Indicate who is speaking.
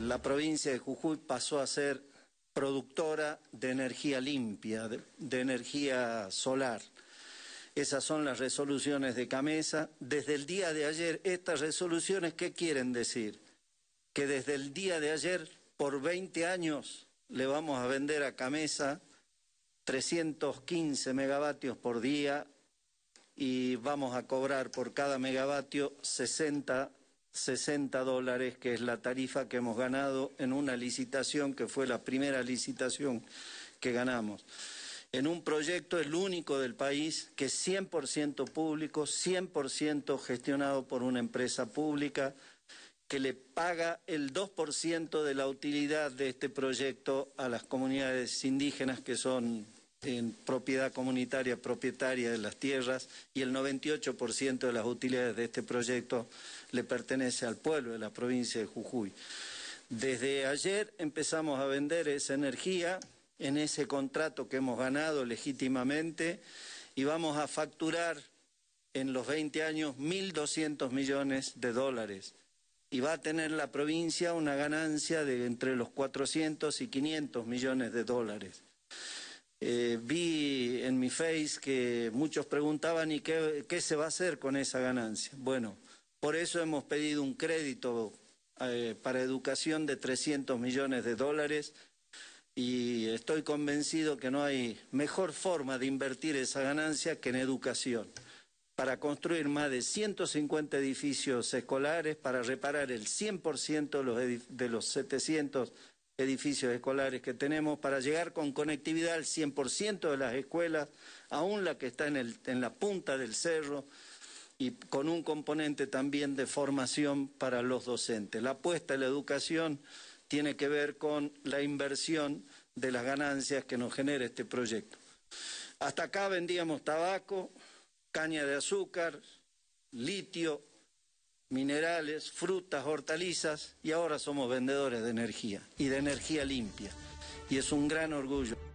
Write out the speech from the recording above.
Speaker 1: la provincia de Jujuy pasó a ser productora de energía limpia, de, energía solar. Esas son las resoluciones de Camesa. Desde el día de ayer, estas resoluciones, ¿qué quieren decir? Que desde el día de ayer, por 20 años, le vamos a vender a Camesa 315 megavatios por día y vamos a cobrar por cada megavatio 60 60 dólares, que es la tarifa que hemos ganado en una licitación que fue la primera licitación que ganamos. En un proyecto, el único del país, que es 100% público, 100% gestionado por una empresa pública, que le paga el 2% de la utilidad de este proyecto a las comunidades indígenas que son en propiedad comunitaria propietaria de las tierras y el 98% de las utilidades de este proyecto le pertenece al pueblo de la provincia de Jujuy. Desde ayer empezamos a vender esa energía en ese contrato que hemos ganado legítimamente y vamos a facturar en los 20 años 1.200 millones de dólares y va a tener la provincia una ganancia de entre los 400 y 500 millones de dólares. Eh, vi en mi face que muchos preguntaban y qué, se va a hacer con esa ganancia. Bueno, por eso hemos pedido un crédito eh, para educación de 300 millones de dólares y estoy convencido que no hay mejor forma de invertir esa ganancia que en educación, para construir más de 150 edificios escolares, para reparar el 100% de los, de los edificios escolares que tenemos para llegar con conectividad al 100% de las escuelas, aún la que está en, la punta del cerro, y con un componente también de formación para los docentes. La apuesta a la educación tiene que ver con la inversión de las ganancias que nos genera este proyecto. Hasta acá vendíamos tabaco, caña de azúcar, litio, minerales, frutas, hortalizas y ahora somos vendedores de energía y de energía limpia. Y es un gran orgullo.